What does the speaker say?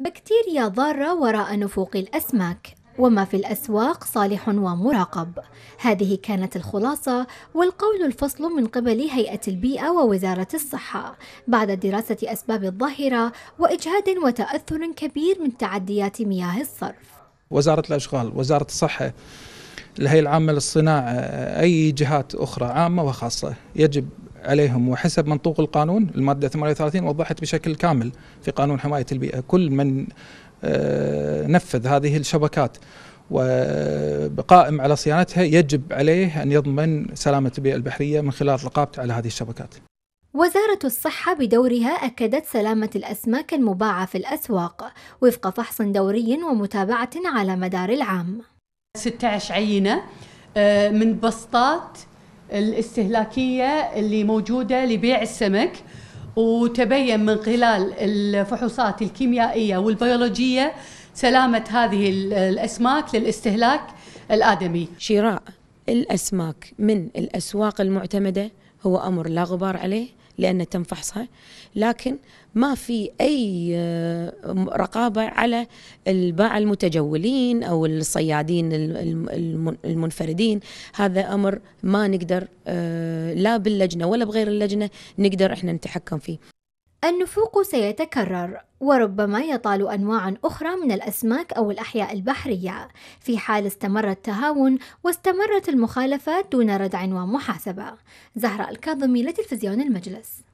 بكتيريا ضارة وراء نفوق الأسماك وما في الأسواق صالح ومراقب هذه كانت الخلاصة والقول الفصل من قبل هيئة البيئة ووزارة الصحة بعد دراسة أسباب الظاهرة وإجهاد وتأثر كبير من تعديات مياه الصرف وزارة الأشغال وزارة الصحة الهيئة العامة للصناعة أي جهات أخرى عامة وخاصة يجب عليهم وحسب منطوق القانون المادة 38 وضحت بشكل كامل في قانون حماية البيئة كل من آه، نفذ هذه الشبكات وقائم على صيانتها يجب عليه أن يضمن سلامة البيئة البحرية من خلال رقابته على هذه الشبكات وزارة الصحة بدورها أكدت سلامة الأسماك المباعة في الأسواق وفق فحص دوري ومتابعة على مدار العام 16 عينة آه، من بسطات الاستهلاكيه اللي موجوده لبيع السمك وتبين من خلال الفحوصات الكيميائيه والبيولوجيه سلامه هذه الاسماك للاستهلاك الادمي. شراء الاسماك من الاسواق المعتمده هو امر لا غبار عليه لأن تم فحصها لكن ما في أي آه، رقابة على الباعة المتجولين أو الصيادين المنفردين هذا أمر ما نقدر آه، لا باللجنة ولا بغير اللجنة نقدر إحنا نتحكم فيه النفوق سيتكرر وربما يطال انواع اخرى من الاسماك او الاحياء البحريه في حال استمر التهاون واستمرت المخالفات دون ردع ومحاسبه زهراء الكاظمي لتلفزيون المجلس